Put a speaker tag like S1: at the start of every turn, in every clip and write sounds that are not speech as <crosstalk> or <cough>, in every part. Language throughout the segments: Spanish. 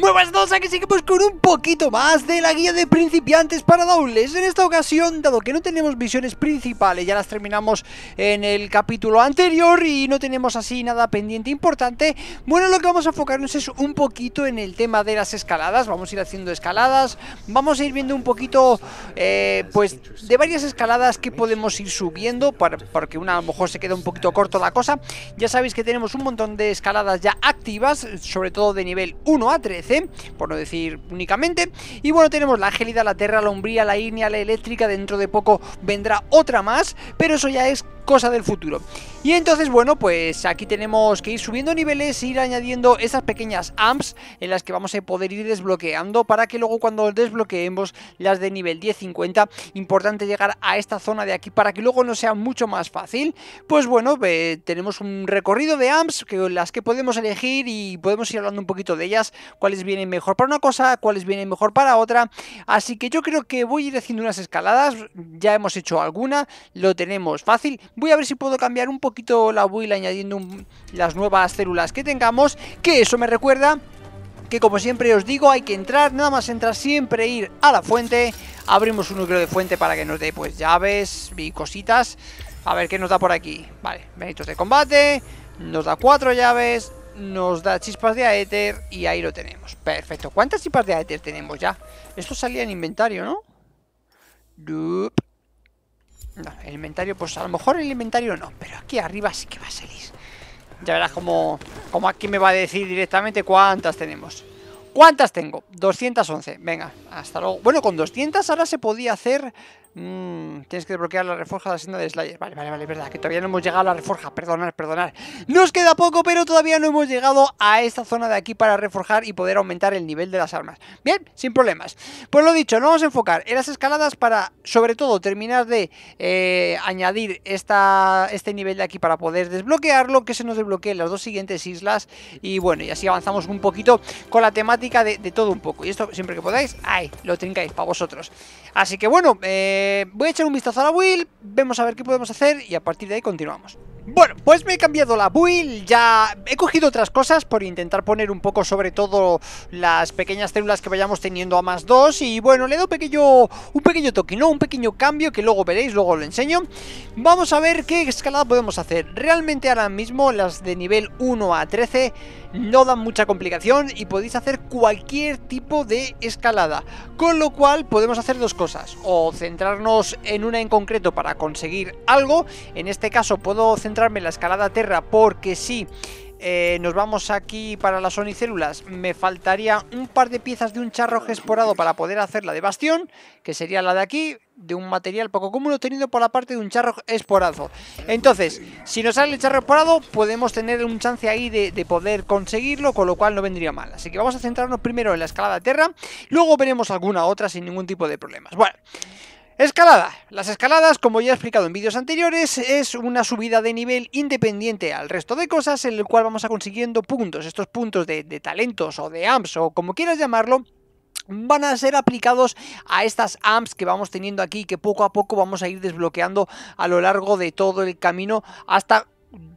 S1: Nuevas dos! a todos, aquí con un poquito más de la guía de principiantes para dobles En esta ocasión, dado que no tenemos visiones principales, ya las terminamos en el capítulo anterior Y no tenemos así nada pendiente importante Bueno, lo que vamos a enfocarnos es un poquito en el tema de las escaladas Vamos a ir haciendo escaladas Vamos a ir viendo un poquito, eh, pues, de varias escaladas que podemos ir subiendo Porque una a lo mejor se queda un poquito corto la cosa Ya sabéis que tenemos un montón de escaladas ya activas, sobre todo de nivel 1 a 13 por no decir únicamente. Y bueno, tenemos la gélida, la terra, la umbría, la ignea, la eléctrica, dentro de poco vendrá otra más, pero eso ya es cosa del futuro. Y entonces, bueno, pues aquí tenemos que ir subiendo niveles, ir añadiendo esas pequeñas amps en las que vamos a poder ir desbloqueando para que luego cuando desbloqueemos las de nivel 10-50, importante llegar a esta zona de aquí para que luego no sea mucho más fácil. Pues bueno, tenemos un recorrido de amps que, las que podemos elegir y podemos ir hablando un poquito de ellas, cuáles vienen mejor para una cosa, cuáles vienen mejor para otra. Así que yo creo que voy a ir haciendo unas escaladas, ya hemos hecho alguna, lo tenemos fácil Voy a ver si puedo cambiar un poquito la build añadiendo las nuevas células que tengamos, que eso me recuerda que como siempre os digo hay que entrar, nada más entrar siempre ir a la fuente, abrimos un núcleo de fuente para que nos dé pues llaves y cositas, a ver qué nos da por aquí, vale, benditos de combate, nos da cuatro llaves, nos da chispas de aéter y ahí lo tenemos, perfecto, ¿cuántas chispas de aéter tenemos ya? Esto salía en inventario, ¿no? Dup. No, el inventario, pues a lo mejor el inventario no, pero aquí arriba sí que va a salir. Ya verás como, como aquí me va a decir directamente cuántas tenemos. ¿Cuántas tengo? 211. Venga, hasta luego. Bueno, con 200 ahora se podía hacer Mm, tienes que desbloquear la reforja de la senda de Slayer. Vale, vale, vale, es verdad, que todavía no hemos llegado a la reforja. Perdonad, perdonad Nos queda poco, pero todavía no hemos llegado a esta zona de aquí para reforjar y poder aumentar el nivel de las armas. Bien, sin problemas. Pues lo dicho, nos vamos a enfocar en las escaladas para, sobre todo, terminar de eh, añadir esta, este nivel de aquí para poder desbloquearlo, que se nos desbloqueen las dos siguientes islas. Y bueno, y así avanzamos un poquito con la temática de, todo un poco. Y esto siempre que podáis, ¡ay! Lo trincáis para vosotros. Así que bueno, eh eh, voy a echar un vistazo a la Will, vemos a ver qué podemos hacer y a partir de ahí continuamos. Bueno, pues me he cambiado la build, ya he cogido otras cosas por intentar poner un poco sobre todo las pequeñas células que vayamos teniendo a más 2 y bueno, le doy un pequeño, un pequeño toque, ¿no? Un pequeño cambio que luego veréis, luego lo enseño. Vamos a ver qué escalada podemos hacer. Realmente ahora mismo las de nivel 1 a 13 no dan mucha complicación y podéis hacer cualquier tipo de escalada. Con lo cual podemos hacer dos cosas, o centrarnos en una en concreto para conseguir algo, en este caso puedo centrarme en la escalada terra porque si eh, nos vamos aquí para las onicélulas. Me faltaría un par de piezas de un charro esporado para poder hacer la de bastión, que sería la de aquí, de un material poco común obtenido por la parte de un charro esporazo. Entonces, si nos sale el charro esporado, podemos tener un chance ahí de, poder conseguirlo, con lo cual no vendría mal. Así que vamos a centrarnos primero en la escalada terra, luego veremos alguna otra sin ningún tipo de problemas. Bueno... Escalada. Las escaladas, como ya he explicado en vídeos anteriores, es una subida de nivel independiente al resto de cosas en el cual vamos a consiguiendo puntos. Estos puntos de, de talentos o de amps o como quieras llamarlo, van a ser aplicados a estas amps que vamos teniendo aquí que poco a poco vamos a ir desbloqueando a lo largo de todo el camino hasta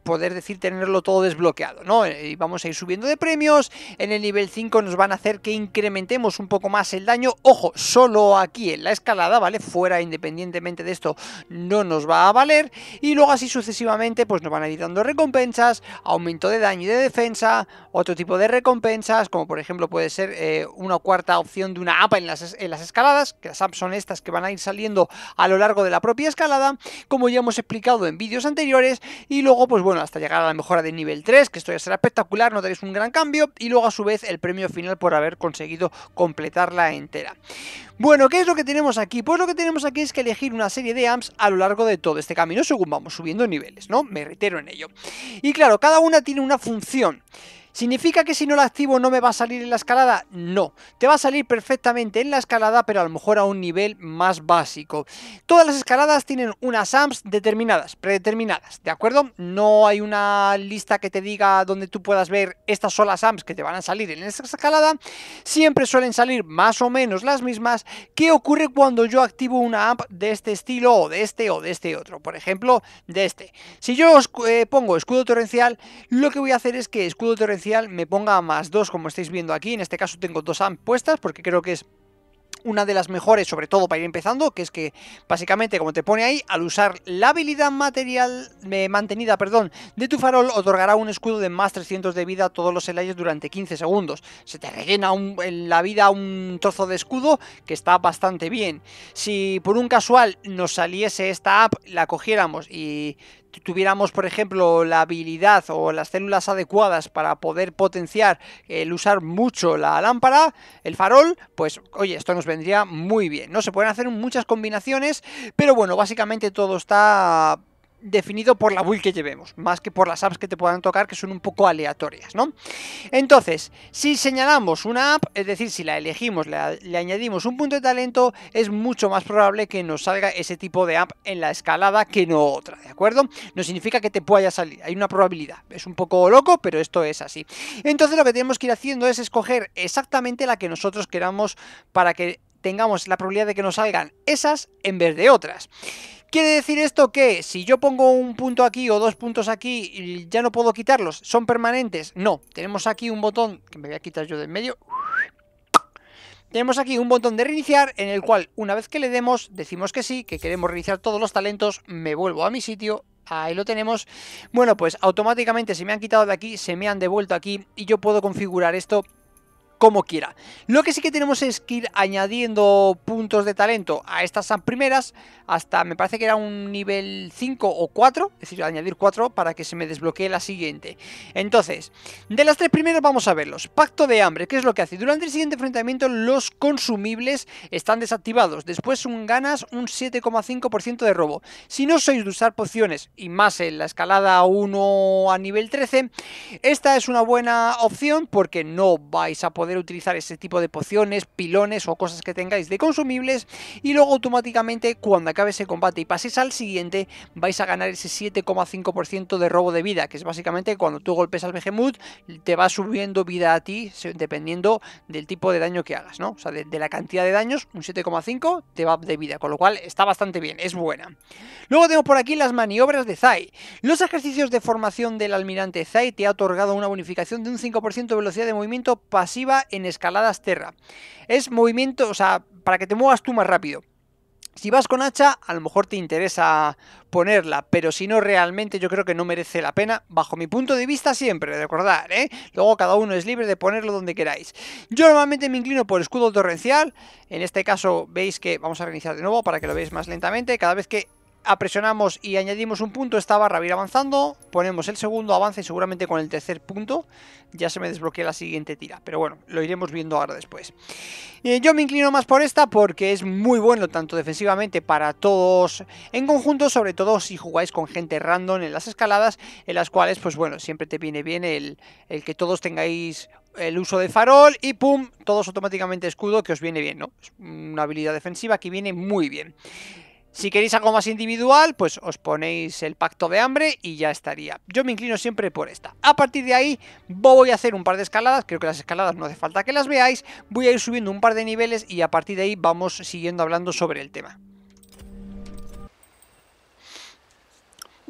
S1: poder decir tenerlo todo desbloqueado, ¿no? Eh, y vamos a ir subiendo de premios, en el nivel 5 nos van a hacer que incrementemos un poco más el daño, ojo, solo aquí en la escalada, ¿vale? Fuera, independientemente de esto, no nos va a valer, y luego así sucesivamente, pues nos van a ir dando recompensas, aumento de daño y de defensa, otro tipo de recompensas, como por ejemplo puede ser eh, una cuarta opción de una APA en las, en las escaladas, que las apps son estas que van a ir saliendo a lo largo de la propia escalada, como ya hemos explicado en vídeos anteriores, y luego, pues bueno, hasta llegar a la mejora de nivel 3, que esto ya será espectacular, notaréis un gran cambio, y luego a su vez el premio final por haber conseguido completarla entera. Bueno, ¿qué es lo que tenemos aquí? Pues lo que tenemos aquí es que elegir una serie de AMPs a lo largo de todo este camino según vamos subiendo niveles, ¿no? Me reitero en ello. Y claro, cada una tiene una función. ¿Significa que si no la activo no me va a salir en la escalada? No, te va a salir perfectamente en la escalada, pero a lo mejor a un nivel más básico. Todas las escaladas tienen unas AMPs determinadas, predeterminadas, ¿de acuerdo? No hay una lista que te diga donde tú puedas ver estas solas AMPs que te van a salir en esta escalada. Siempre suelen salir más o menos las mismas. ¿Qué ocurre cuando yo activo una AMP de este estilo o de este o de este otro? Por ejemplo, de este. Si yo eh, pongo escudo torrencial, lo que voy a hacer es que escudo torrencial me ponga más 2 como estáis viendo aquí. En este caso tengo dos ampuestas porque creo que es una de las mejores, sobre todo para ir empezando, que es que básicamente, como te pone ahí, al usar la habilidad material eh, mantenida perdón, de tu farol, otorgará un escudo de más 300 de vida a todos los elayos durante 15 segundos. Se te rellena en la vida un trozo de escudo que está bastante bien. Si por un casual nos saliese esta app, la cogiéramos y tuviéramos, por ejemplo, la habilidad o las células adecuadas para poder potenciar el usar mucho la lámpara, el farol, pues oye, esto nos vendría muy bien. No se pueden hacer muchas combinaciones, pero bueno, básicamente todo está definido por la build que llevemos, más que por las apps que te puedan tocar, que son un poco aleatorias, ¿no? Entonces, si señalamos una app, es decir, si la elegimos, le añadimos un punto de talento, es mucho más probable que nos salga ese tipo de app en la escalada que no otra, ¿de acuerdo? No significa que te pueda salir, hay una probabilidad. Es un poco loco, pero esto es así. Entonces, lo que tenemos que ir haciendo es escoger exactamente la que nosotros queramos para que tengamos la probabilidad de que nos salgan esas en vez de otras. ¿Quiere decir esto que si yo pongo un punto aquí o dos puntos aquí, ya no puedo quitarlos? ¿Son permanentes? No. Tenemos aquí un botón, que me voy a quitar yo del medio. Tenemos aquí un botón de reiniciar en el cual una vez que le demos, decimos que sí, que queremos reiniciar todos los talentos, me vuelvo a mi sitio, ahí lo tenemos. Bueno, pues automáticamente se me han quitado de aquí, se me han devuelto aquí y yo puedo configurar esto como quiera. Lo que sí que tenemos es que ir añadiendo puntos de talento a estas primeras, hasta me parece que era un nivel 5 o 4, es decir, añadir 4 para que se me desbloquee la siguiente. Entonces, de las tres primeras vamos a verlos. Pacto de hambre, ¿qué es lo que hace? Durante el siguiente enfrentamiento los consumibles están desactivados, después un ganas un 7,5% de robo. Si no sois de usar pociones y más en la escalada 1 a nivel 13, esta es una buena opción porque no vais a poder utilizar ese tipo de pociones, pilones o cosas que tengáis de consumibles y luego automáticamente cuando acabe ese combate y pases al siguiente vais a ganar ese 7,5% de robo de vida, que es básicamente cuando tú golpes al Behemoth te va subiendo vida a ti dependiendo del tipo de daño que hagas, ¿no? O sea, de, la cantidad de daños, un 7,5 te va de vida, con lo cual está bastante bien, es buena. Luego tengo por aquí las maniobras de Zai. Los ejercicios de formación del almirante Zai te ha otorgado una bonificación de un 5% de velocidad de movimiento pasiva en escaladas terra. Es movimiento, o sea, para que te muevas tú más rápido. Si vas con hacha, a lo mejor te interesa ponerla, pero si no, realmente yo creo que no merece la pena, bajo mi punto de vista siempre, recordar ¿eh? Luego cada uno es libre de ponerlo donde queráis. Yo normalmente me inclino por escudo torrencial, en este caso veis que, vamos a reiniciar de nuevo para que lo veáis más lentamente, cada vez que Apresionamos y añadimos un punto, esta barra va a ir avanzando, ponemos el segundo avance y seguramente con el tercer punto ya se me desbloquea la siguiente tira, pero bueno, lo iremos viendo ahora después. Eh, yo me inclino más por esta porque es muy bueno tanto defensivamente para todos en conjunto, sobre todo si jugáis con gente random en las escaladas, en las cuales pues bueno, siempre te viene bien el, el que todos tengáis el uso de farol y pum, todos automáticamente escudo que os viene bien, ¿no? Es una habilidad defensiva que viene muy bien. Si queréis algo más individual, pues os ponéis el pacto de hambre y ya estaría. Yo me inclino siempre por esta. A partir de ahí voy a hacer un par de escaladas, creo que las escaladas no hace falta que las veáis, voy a ir subiendo un par de niveles y a partir de ahí vamos siguiendo hablando sobre el tema.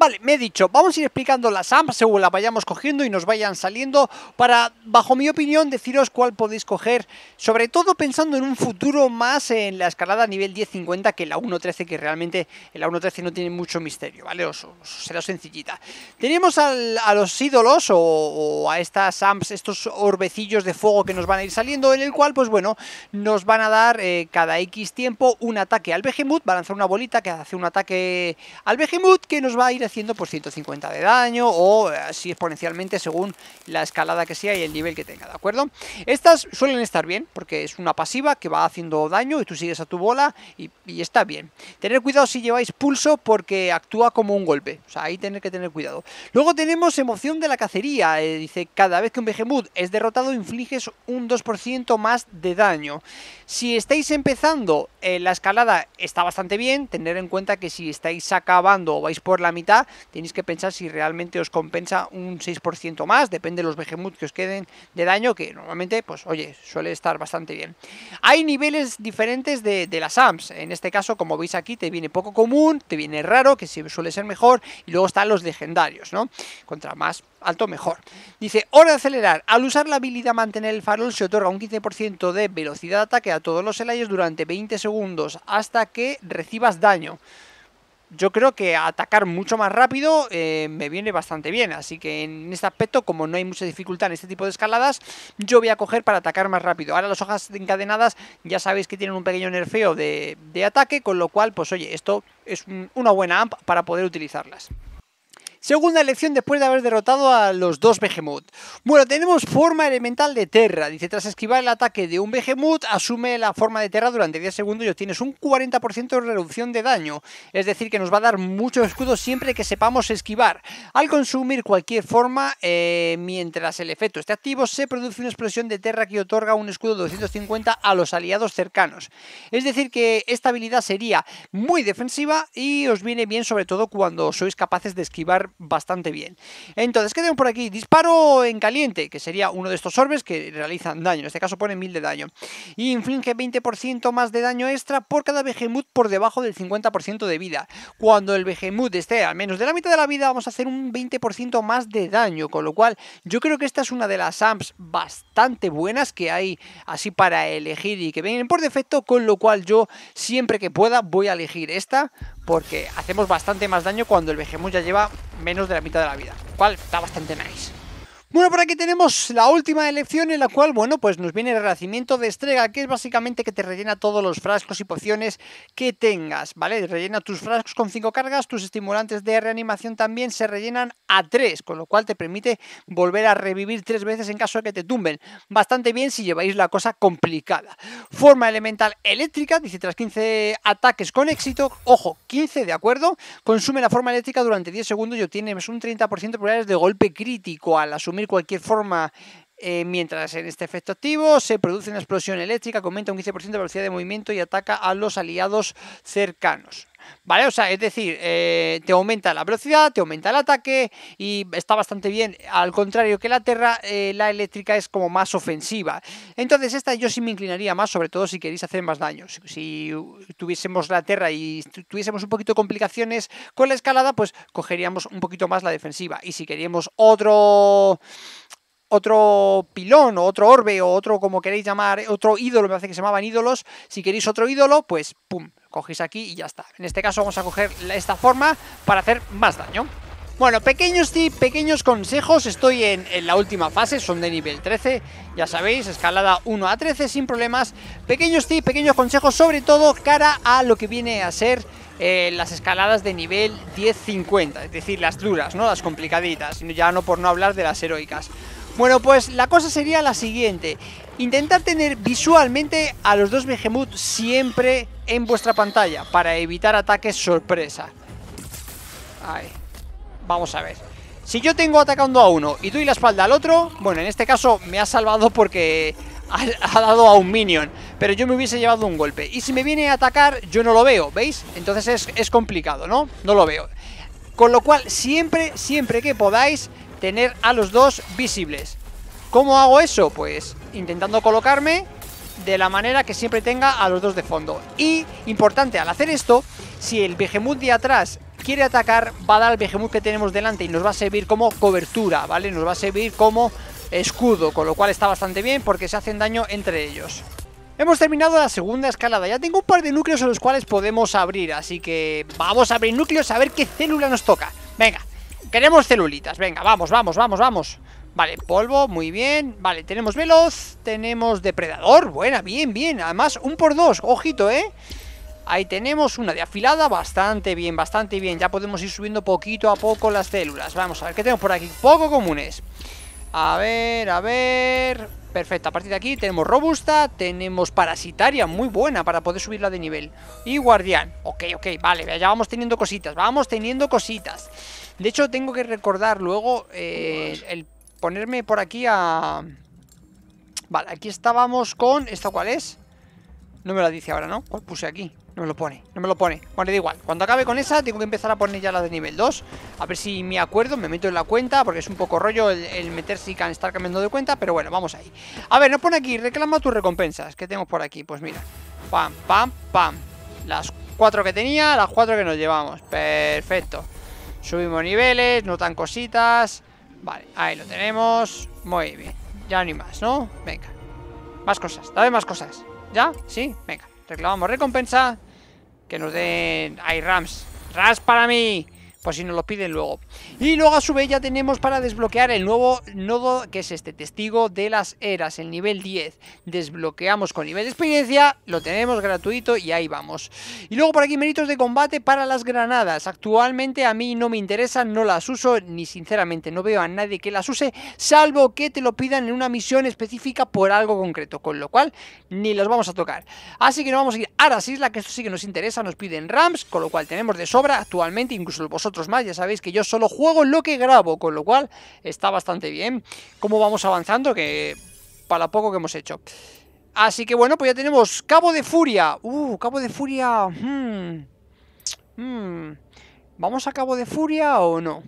S1: Vale, me he dicho, vamos a ir explicando las Amps según las vayamos cogiendo y nos vayan saliendo para, bajo mi opinión, deciros cuál podéis coger, sobre todo pensando en un futuro más en la escalada nivel 1050 que la 1.13, que realmente en la 1.13 no tiene mucho misterio, ¿vale? Os, será sencillita. Tenemos a los ídolos o, a estas amps, estos orbecillos de fuego que nos van a ir saliendo, en el cual, pues bueno, nos van a dar eh, cada X tiempo un ataque al Behemoth, va a lanzar una bolita que hace un ataque al Behemoth que nos va a ir haciendo por 150 de daño o eh, así exponencialmente según la escalada que sea y el nivel que tenga, ¿de acuerdo? Estas suelen estar bien porque es una pasiva que va haciendo daño y tú sigues a tu bola y, está bien. Tener cuidado si lleváis pulso porque actúa como un golpe, o sea, ahí tener que tener cuidado. Luego tenemos emoción de la cacería, eh, dice, cada vez que un Behemoth es derrotado infliges un 2% más de daño. Si estáis empezando, eh, la escalada está bastante bien, tener en cuenta que si estáis acabando o vais por la mitad, tenéis que pensar si realmente os compensa un 6% más, depende de los behemoth que os queden de daño, que normalmente, pues oye, suele estar bastante bien. Hay niveles diferentes de, las AMPs, en este caso, como veis aquí, te viene poco común, te viene raro, que suele ser mejor, y luego están los legendarios, ¿no? Contra más alto, mejor. Dice, hora de acelerar. Al usar la habilidad mantener el farol se otorga un 15% de velocidad de ataque a todos los elayos durante 20 segundos hasta que recibas daño yo creo que atacar mucho más rápido eh, me viene bastante bien. Así que en este aspecto, como no hay mucha dificultad en este tipo de escaladas, yo voy a coger para atacar más rápido. Ahora las hojas encadenadas ya sabéis que tienen un pequeño nerfeo de, ataque, con lo cual, pues oye, esto es una buena amp para poder utilizarlas. Segunda elección después de haber derrotado a los dos Behemoth. Bueno, tenemos forma elemental de Terra. Dice, tras esquivar el ataque de un Behemoth, asume la forma de Terra durante 10 segundos y obtienes un 40% de reducción de daño. Es decir, que nos va a dar mucho escudo siempre que sepamos esquivar. Al consumir cualquier forma, eh, mientras el efecto esté activo, se produce una explosión de Terra que otorga un escudo 250 a los aliados cercanos. Es decir, que esta habilidad sería muy defensiva y os viene bien sobre todo cuando sois capaces de esquivar bastante bien. Entonces, ¿qué tengo por aquí? Disparo en caliente, que sería uno de estos orbes que realizan daño. En este caso pone 1000 de daño. Y inflige 20% más de daño extra por cada Behemoth por debajo del 50% de vida. Cuando el Behemoth esté al menos de la mitad de la vida, vamos a hacer un 20% más de daño. Con lo cual, yo creo que esta es una de las amps bastante buenas que hay así para elegir y que vienen por defecto. Con lo cual, yo siempre que pueda voy a elegir esta porque hacemos bastante más daño cuando el Behemoth ya lleva menos de la mitad de la vida. Cual está bastante nice. Bueno, por aquí tenemos la última elección en la cual, bueno, pues nos viene el renacimiento de Estrega, que es básicamente que te rellena todos los frascos y pociones que tengas, ¿vale? Rellena tus frascos con 5 cargas, tus estimulantes de reanimación también se rellenan a 3, con lo cual te permite volver a revivir 3 veces en caso de que te tumben. Bastante bien si lleváis la cosa complicada. Forma elemental eléctrica, dice tras 15 ataques con éxito, ojo, 15 de acuerdo, consume la forma eléctrica durante 10 segundos y obtiene un 30% de probabilidades de golpe crítico al asumir cualquier forma eh, mientras en este efecto activo se produce una explosión eléctrica que aumenta un 15% de velocidad de movimiento y ataca a los aliados cercanos. ¿Vale? O sea, es decir, eh, te aumenta la velocidad, te aumenta el ataque y está bastante bien. Al contrario que la Terra, eh, la eléctrica es como más ofensiva. Entonces esta yo sí me inclinaría más, sobre todo si queréis hacer más daño. Si, tuviésemos la Terra y tuviésemos un poquito de complicaciones con la escalada, pues cogeríamos un poquito más la defensiva. Y si queríamos otro otro pilón o otro orbe o otro, como queréis llamar, otro ídolo, me parece que se llamaban ídolos. Si queréis otro ídolo, pues pum, cogéis aquí y ya está. En este caso vamos a coger esta forma para hacer más daño. Bueno, pequeños tips, pequeños consejos, estoy en, la última fase, son de nivel 13, ya sabéis, escalada 1 a 13 sin problemas. Pequeños tips, pequeños consejos, sobre todo cara a lo que viene a ser eh, las escaladas de nivel 10-50, es decir, las duras, ¿no? Las complicaditas, ya no por no hablar de las heroicas. Bueno, pues la cosa sería la siguiente. Intentar tener visualmente a los dos Behemoth siempre en vuestra pantalla para evitar ataques sorpresa. Ahí. Vamos a ver. Si yo tengo atacando a uno y doy la espalda al otro, bueno, en este caso me ha salvado porque ha, dado a un minion, pero yo me hubiese llevado un golpe. Y si me viene a atacar, yo no lo veo, ¿veis? Entonces es, es complicado, ¿no? No lo veo. Con lo cual, siempre, siempre que podáis, tener a los dos visibles. ¿Cómo hago eso? Pues intentando colocarme de la manera que siempre tenga a los dos de fondo. Y, importante, al hacer esto, si el Behemoth de atrás quiere atacar, va a dar al Behemoth que tenemos delante y nos va a servir como cobertura, ¿vale? Nos va a servir como escudo, con lo cual está bastante bien porque se hacen daño entre ellos. Hemos terminado la segunda escalada, ya tengo un par de núcleos en los cuales podemos abrir, así que vamos a abrir núcleos a ver qué célula nos toca. Venga, Queremos celulitas, venga, vamos, vamos, vamos, vamos Vale, polvo, muy bien Vale, tenemos veloz, tenemos depredador Buena, bien, bien, además un por dos Ojito, eh Ahí tenemos una de afilada, bastante bien, bastante bien Ya podemos ir subiendo poquito a poco las células Vamos a ver, ¿qué tenemos por aquí? Poco comunes A ver, a ver Perfecto, a partir de aquí tenemos robusta Tenemos parasitaria, muy buena para poder subirla de nivel Y guardián, ok, ok, vale Ya vamos teniendo cositas, vamos teniendo cositas de hecho, tengo que recordar luego eh, el ponerme por aquí a... Vale, aquí estábamos con... ¿Esta cuál es? No me lo dice ahora, ¿no? ¿Cuál pues puse aquí? No me lo pone, no me lo pone Bueno, da igual, cuando acabe con esa tengo que empezar a poner ya la de nivel 2 A ver si me acuerdo, me meto en la cuenta Porque es un poco rollo el, el meterse y estar cambiando de cuenta Pero bueno, vamos ahí A ver, nos pone aquí, reclama tus recompensas ¿Qué tenemos por aquí? Pues mira Pam, pam, pam Las cuatro que tenía, las cuatro que nos llevamos Perfecto Subimos niveles, notan cositas. Vale, ahí lo tenemos. Muy bien. Ya ni más, ¿no? Venga. Más cosas, dame más cosas. ¿Ya? ¿Sí? Venga. Reclamamos recompensa. Que nos den... Hay Rams! ¡Rams para mí! por si nos lo piden luego. Y luego a su vez ya tenemos para desbloquear el nuevo nodo que es este testigo de las eras, el nivel 10. Desbloqueamos con nivel de experiencia, lo tenemos gratuito y ahí vamos. Y luego por aquí méritos de combate para las granadas. Actualmente a mí no me interesan, no las uso, ni sinceramente no veo a nadie que las use, salvo que te lo pidan en una misión específica por algo concreto, con lo cual ni los vamos a tocar. Así que no vamos a ir a las islas, que esto sí que nos interesa, nos piden rams, con lo cual tenemos de sobra actualmente, incluso vosotros más. Ya sabéis que yo solo juego lo que grabo, con lo cual está bastante bien cómo vamos avanzando, que para poco que hemos hecho. Así que bueno, pues ya tenemos Cabo de Furia. Uh, Cabo de Furia... Hmm, hmm. ¿Vamos a Cabo de Furia o no?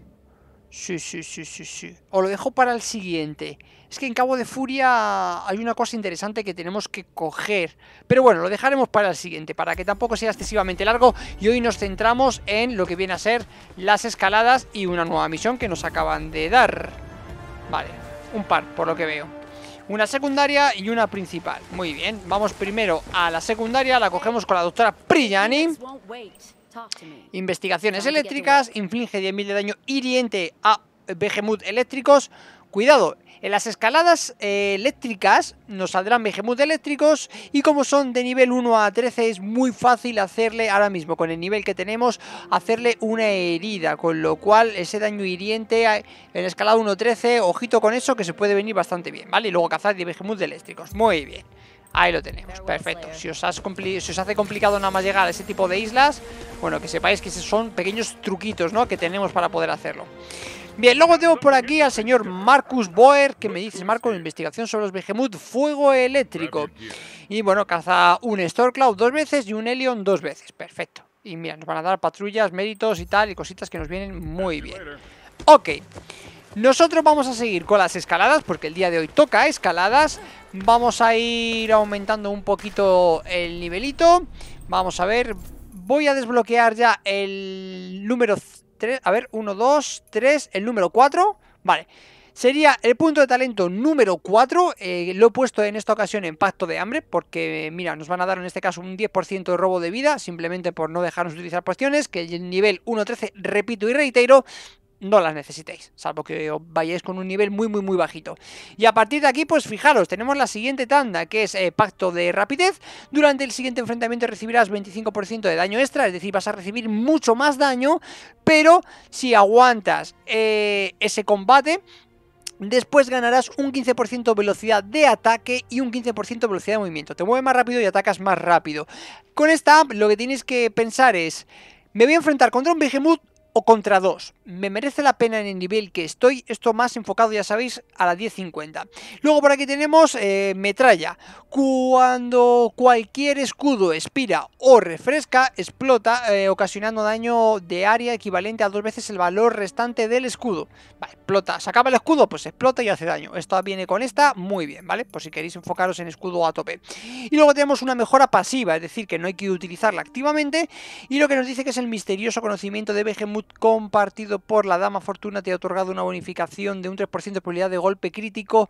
S1: Sí, sí, sí, sí, sí. O lo dejo para el siguiente. Es que en Cabo de Furia hay una cosa interesante que tenemos que coger. Pero bueno, lo dejaremos para el siguiente, para que tampoco sea excesivamente largo. Y hoy nos centramos en lo que viene a ser las escaladas y una nueva misión que nos acaban de dar. Vale, un par, por lo que veo. Una secundaria y una principal. Muy bien, vamos primero a la secundaria, la cogemos con la doctora Priyani. Investigaciones eléctricas, inflige 10.000 de daño hiriente a Behemoth eléctricos. Cuidado, en las escaladas eh, eléctricas nos saldrán Behemoth eléctricos y como son de nivel 1 a 13 es muy fácil hacerle ahora mismo con el nivel que tenemos hacerle una herida, con lo cual ese daño hiriente eh, en escalada 1-13, ojito con eso que se puede venir bastante bien, ¿vale? Y luego cazar de Behemoth eléctricos, muy bien. Ahí lo tenemos, perfecto. Si os, hace complicado nada más llegar a ese tipo de islas, bueno, que sepáis que son pequeños truquitos, ¿no? Que tenemos para poder hacerlo. Bien, luego tenemos por aquí al señor Marcus Boer, que me dice, Marco, investigación sobre los Behemoth, fuego eléctrico. Y bueno, caza un Stormcloud dos veces y un Helion dos veces, perfecto. Y mira, nos van a dar patrullas, méritos y tal, y cositas que nos vienen muy bien. Ok. Nosotros vamos a seguir con las escaladas, porque el día de hoy toca escaladas. Vamos a ir aumentando un poquito el nivelito. Vamos a ver, voy a desbloquear ya el número 3, a ver, 1, 2, 3, el número 4, vale. Sería el punto de talento número 4, eh, lo he puesto en esta ocasión en Pacto de Hambre, porque mira, nos van a dar en este caso un 10% de robo de vida, simplemente por no dejarnos utilizar pociones, que el nivel 1.13, repito y reitero, no las necesitéis, salvo que vayáis con un nivel muy muy muy bajito. Y a partir de aquí, pues fijaros, tenemos la siguiente tanda, que es eh, Pacto de Rapidez. Durante el siguiente enfrentamiento recibirás 25% de daño extra, es decir, vas a recibir mucho más daño, pero si aguantas eh, ese combate, Después ganarás un 15% velocidad de ataque y un 15% velocidad de movimiento. Te mueves más rápido y atacas más rápido. Con esta lo que tienes que pensar es, me voy a enfrentar contra un Behemoth o contra 2. Me merece la pena en el nivel que estoy. Esto más enfocado, ya sabéis, a la 10.50. Luego por aquí tenemos eh, metralla. Cuando cualquier escudo expira o refresca, explota, eh, ocasionando daño de área equivalente a dos veces el valor restante del escudo. Vale, explota. ¿Se acaba el escudo? Pues explota y hace daño. Esto viene con esta muy bien, ¿vale? Por si queréis enfocaros en escudo a tope. Y luego tenemos una mejora pasiva, es decir, que no hay que utilizarla activamente. Y lo que nos dice que es el misterioso conocimiento de BG compartido por la Dama Fortuna te ha otorgado una bonificación de un 3% de probabilidad de golpe crítico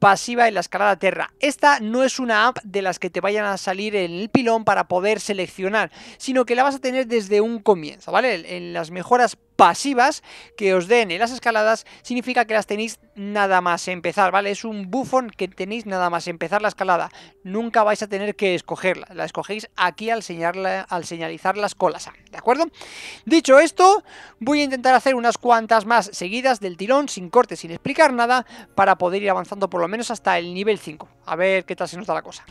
S1: pasiva en la escalada Terra. Esta no es una app de las que te vayan a salir en el pilón para poder seleccionar, sino que la vas a tener desde un comienzo, ¿vale? En las mejoras pasivas que os den en las escaladas significa que las tenéis nada más empezar, ¿vale? Es un bufón que tenéis nada más empezar la escalada. Nunca vais a tener que escogerla. La escogéis aquí al, al señalizar las colas, ¿de acuerdo? Dicho esto, voy a intentar hacer unas cuantas más seguidas del tirón, sin corte, sin explicar nada, para poder ir avanzando por lo menos hasta el nivel 5. A ver qué tal se nos da la cosa.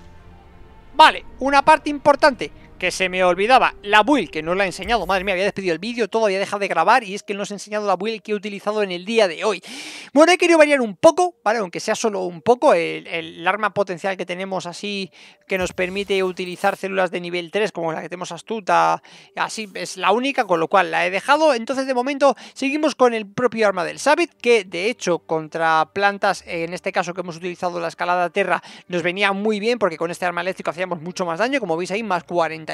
S1: Vale, una parte importante que se me olvidaba, la build que no la he enseñado, madre mía, había despedido el vídeo, todo había dejado de grabar y es que no os he enseñado la build que he utilizado en el día de hoy. Bueno, he querido variar un poco, ¿vale? Aunque sea solo un poco, el, arma potencial que tenemos así, que nos permite utilizar células de nivel 3 como la que tenemos astuta, así es la única, con lo cual la he dejado. Entonces de momento seguimos con el propio arma del Sabit, que de hecho contra plantas, en este caso que hemos utilizado la escalada Terra, nos venía muy bien porque con este arma eléctrico hacíamos mucho más daño, como veis ahí, más 40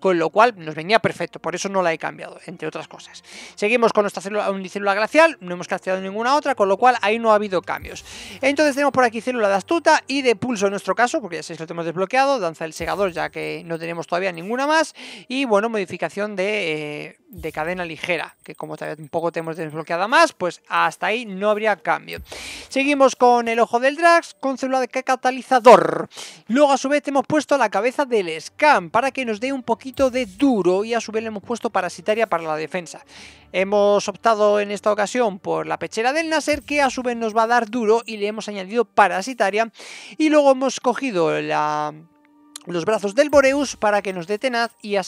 S1: con lo cual nos venía perfecto, por eso no la he cambiado, entre otras cosas. Seguimos con nuestra célula unicélula glacial, no hemos castigado ninguna otra, con lo cual ahí no ha habido cambios. Entonces tenemos por aquí célula de astuta y de pulso en nuestro caso, porque ya sabéis lo tenemos desbloqueado, danza el segador ya que no tenemos todavía ninguna más, y bueno, modificación de... Eh, de cadena ligera, que como todavía un poco tenemos desbloqueada más, pues hasta ahí no habría cambio. Seguimos con el ojo del Drax con célula de catalizador. Luego a su vez hemos puesto la cabeza del Scam para que nos dé un poquito de duro y a su vez le hemos puesto parasitaria para la defensa. Hemos optado en esta ocasión por la pechera del Nasser que a su vez nos va a dar duro y le hemos añadido parasitaria y luego hemos cogido la los brazos del Boreus para que nos dé y a,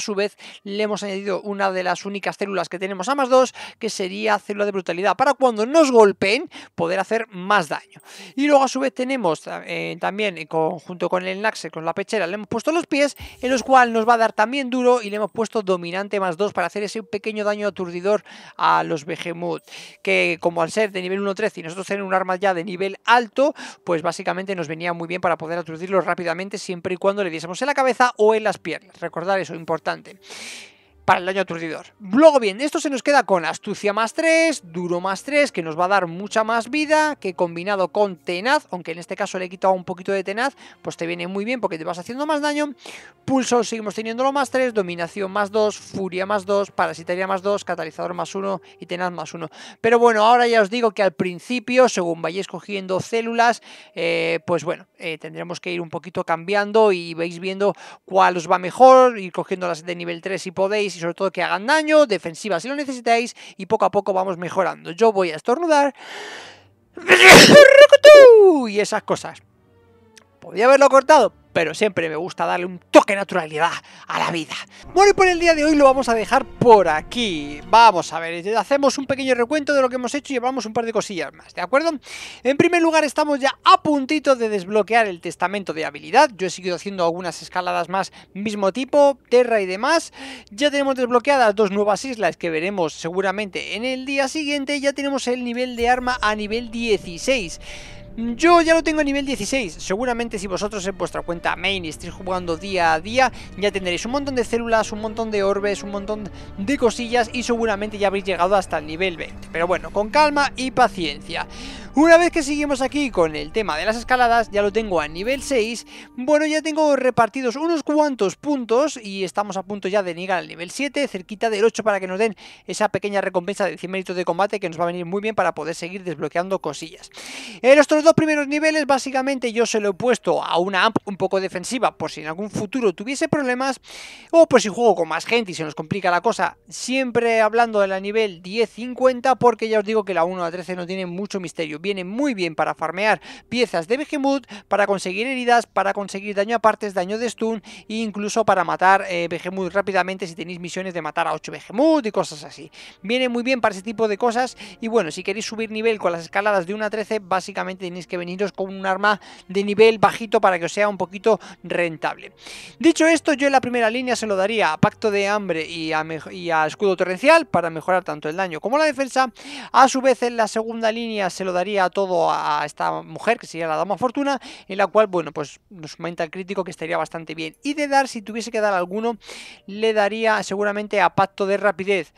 S1: su vez le hemos añadido una de las únicas células que tenemos a más dos, que sería célula de brutalidad para cuando nos golpeen poder hacer más daño y luego a su vez tenemos eh, también en junto con el Naxe con la pechera le hemos puesto los pies en los cuales nos va a dar también duro y le hemos puesto dominante más dos para hacer ese pequeño daño aturdidor a los Behemoth que como al ser de nivel 1-13 y nosotros tenemos un arma ya de nivel alto pues básicamente nos venía muy bien para poder aturdirlos rápidamente siempre y cuando le diésemos en la cabeza o en las piernas. Recordar eso, importante para el daño aturdidor. Luego bien, esto se nos queda con astucia más 3, duro más 3, que nos va a dar mucha más vida, que combinado con tenaz, aunque en este caso le he quitado un poquito de tenaz, pues te viene muy bien porque te vas haciendo más daño. Pulso seguimos teniéndolo más 3, dominación más 2, furia más 2, parasitaria más 2, catalizador más 1 y tenaz más 1. Pero bueno, ahora ya os digo que al principio, según vayáis cogiendo células, eh, pues bueno, eh, tendremos que ir un poquito cambiando y vais viendo cuál os va mejor, ir cogiendo las de nivel 3 si podéis y sobre todo que hagan daño, defensiva si lo necesitáis y poco a poco vamos mejorando. Yo voy a estornudar <coughs> y esas cosas. Podría haberlo cortado, pero siempre me gusta darle un toque de naturalidad a la vida. Bueno, y por el día de hoy lo vamos a dejar por aquí. Vamos a ver, hacemos un pequeño recuento de lo que hemos hecho y llevamos un par de cosillas más, ¿de acuerdo? En primer lugar, estamos ya a puntito de desbloquear el testamento de habilidad. Yo he seguido haciendo algunas escaladas más mismo tipo, Terra y demás. Ya tenemos desbloqueadas dos nuevas islas que veremos seguramente en el día siguiente. Ya tenemos el nivel de arma a nivel 16. Yo ya lo tengo a nivel 16, seguramente si vosotros en vuestra cuenta main estéis jugando día a día, ya tendréis un montón de células, un montón de orbes, un montón de cosillas y seguramente ya habréis llegado hasta el nivel 20. Pero bueno, con calma y paciencia. Una vez que seguimos aquí con el tema de las escaladas, ya lo tengo a nivel 6, bueno, ya tengo repartidos unos cuantos puntos y estamos a punto ya de llegar al nivel 7, cerquita del 8 para que nos den esa pequeña recompensa de 100 méritos de combate que nos va a venir muy bien para poder seguir desbloqueando cosillas. En estos dos primeros niveles, básicamente yo se lo he puesto a una AMP un poco defensiva por si en algún futuro tuviese problemas o por si juego con más gente y se nos complica la cosa, siempre hablando de la nivel 10-50 porque ya os digo que la 1 a 13 no tiene mucho misterio viene muy bien para farmear piezas de Behemoth, para conseguir heridas, para conseguir daño a partes, daño de stun e incluso para matar eh, Behemoth rápidamente si tenéis misiones de matar a 8 Behemoth y cosas así. Viene muy bien para ese tipo de cosas y bueno, si queréis subir nivel con las escaladas de 1 a 13, básicamente tenéis que veniros con un arma de nivel bajito para que os sea un poquito rentable. Dicho esto, yo en la primera línea se lo daría a Pacto de Hambre y y a Escudo Torrencial para mejorar tanto el daño como la defensa. A su vez en la segunda línea se lo daría a todo a esta mujer, que sería la Dama Fortuna, en la cual, bueno, pues nos comenta el crítico que estaría bastante bien. Y de dar, si tuviese que dar alguno, le daría seguramente a Pacto de Rapidez.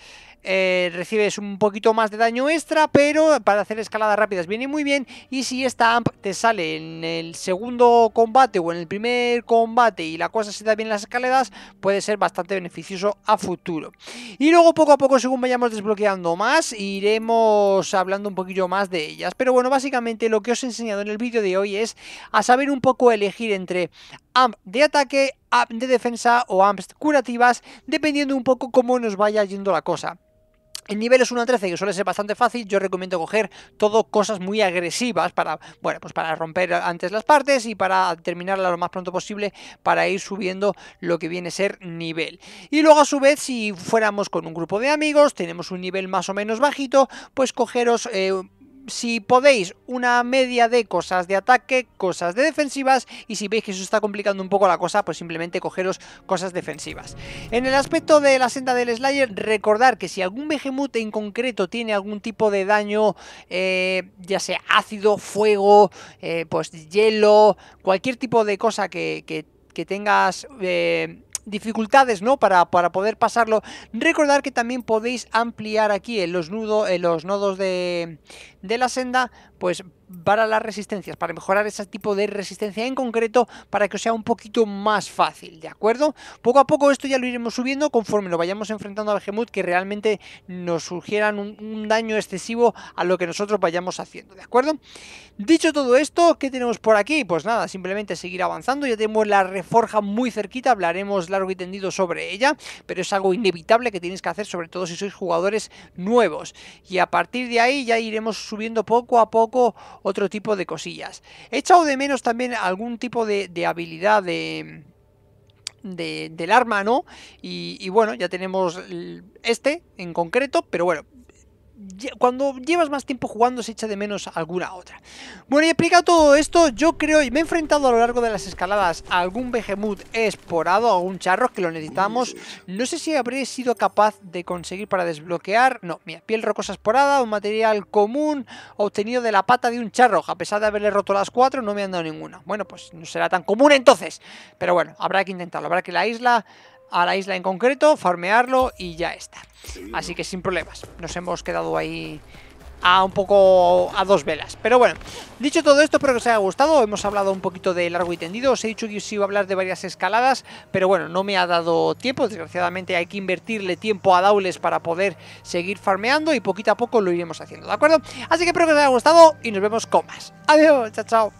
S1: Eh, recibes un poquito más de daño extra, pero para hacer escaladas rápidas viene muy bien. Y si esta amp te sale en el segundo combate o en el primer combate y la cosa se da bien en las escaladas, puede ser bastante beneficioso a futuro. Y luego poco a poco, según vayamos desbloqueando más, iremos hablando un poquillo más de ellas. Pero bueno, básicamente lo que os he enseñado en el vídeo de hoy es a saber un poco elegir entre amp de ataque, amp de defensa o amps curativas, dependiendo un poco cómo nos vaya yendo la cosa. El nivel es a 13, que suele ser bastante fácil, yo recomiendo coger todo cosas muy agresivas para, bueno, pues para romper antes las partes y para terminarla lo más pronto posible para ir subiendo lo que viene a ser nivel. Y luego a su vez, si fuéramos con un grupo de amigos, tenemos un nivel más o menos bajito, pues cogeros... Eh, si podéis, una media de cosas de ataque, cosas de defensivas, y si veis que eso está complicando un poco la cosa, pues simplemente cogeros cosas defensivas. En el aspecto de la senda del Slayer, recordar que si algún Behemoth en concreto tiene algún tipo de daño, eh, ya sea ácido, fuego, eh, pues hielo, cualquier tipo de cosa que, que, tengas... Eh, dificultades ¿no? para, para poder pasarlo. Recordar que también podéis ampliar aquí en los, nudos en los nodos de, de la senda, pues para las resistencias, para mejorar ese tipo de resistencia en concreto, para que os sea un poquito más fácil, ¿de acuerdo? Poco a poco esto ya lo iremos subiendo conforme lo vayamos enfrentando al Gemut, que realmente nos surgieran un, daño excesivo a lo que nosotros vayamos haciendo, ¿de acuerdo? Dicho todo esto, ¿qué tenemos por aquí? Pues nada, simplemente seguir avanzando, ya tenemos la reforja muy cerquita, hablaremos largo y tendido sobre ella, pero es algo inevitable que tienes que hacer, sobre todo si sois jugadores nuevos, y a partir de ahí ya iremos subiendo poco a poco otro tipo de cosillas. He echado de menos también algún tipo de, habilidad de... del arma, ¿no? y, bueno, ya tenemos este en concreto, pero bueno, cuando llevas más tiempo jugando se echa de menos alguna otra. Bueno, y explicado todo esto, yo creo, y me he enfrentado a lo largo de las escaladas a algún behemoth esporado, a algún charro que lo necesitamos. No sé si habré sido capaz de conseguir para desbloquear, no, mira, piel rocosa esporada, un material común obtenido de la pata de un charro. A pesar de haberle roto las cuatro, no me han dado ninguna. Bueno, pues no será tan común entonces. Pero bueno, habrá que intentarlo, habrá que la isla a la isla en concreto, farmearlo y ya está. Así que sin problemas, nos hemos quedado ahí a un poco a dos velas. Pero bueno, dicho todo esto, espero que os haya gustado. Hemos hablado un poquito de largo y tendido. Os he dicho que os iba a hablar de varias escaladas, pero bueno, no me ha dado tiempo. Desgraciadamente hay que invertirle tiempo a Daules para poder seguir farmeando y poquito a poco lo iremos haciendo, ¿de acuerdo? Así que espero que os haya gustado y nos vemos con más. Adiós, chao, chao.